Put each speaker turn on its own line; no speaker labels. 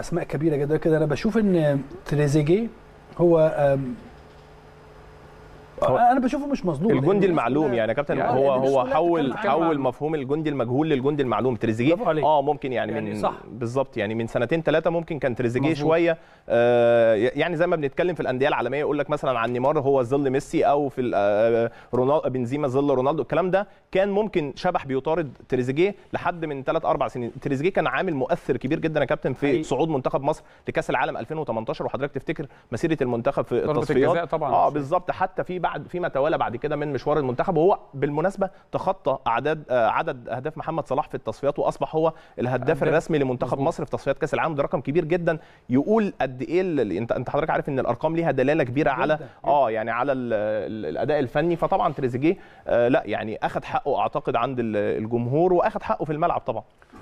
اسماء كبيره جدا كده انا بشوف ان تريزيجيه هو هو انا بشوفه مش مظلوم الجندي المعلوم يعني يا كابتن يعني هو هو حول حول مفهوم الجندي المجهول للجندي المعلوم تريزيجيه اه ممكن يعني, يعني من بالظبط يعني من سنتين ثلاثه ممكن كان تريزيجيه شويه آه يعني زي ما بنتكلم في الانديه العالميه يقول لك مثلا عن نيمار هو ظل ميسي او في آه، آه، رونالدو بنزيما ظل رونالدو الكلام ده كان ممكن شبح بيطارد تريزيجيه لحد من ثلاث اربع سنين تريزيجيه كان عامل مؤثر كبير جدا يا كابتن في صعود منتخب مصر لكاس العالم 2018 وحضرتك تفتكر مسيره المنتخب في التصفيات اه بالظبط حتى في بعد بعد فيما تولى بعد كده من مشوار المنتخب وهو بالمناسبه تخطى اعداد آه، عدد اهداف محمد صلاح في التصفيات واصبح هو الهداف الرسمي لمنتخب مصر في تصفيات كاس العالم ده رقم كبير جدا يقول قد ايه انت انت حضرتك عارف ان الارقام ليها دلاله كبيره جداً. على اه يعني على الاداء الفني فطبعا تريزيجيه آه لا يعني اخذ حقه اعتقد عند الجمهور واخذ حقه في الملعب طبعا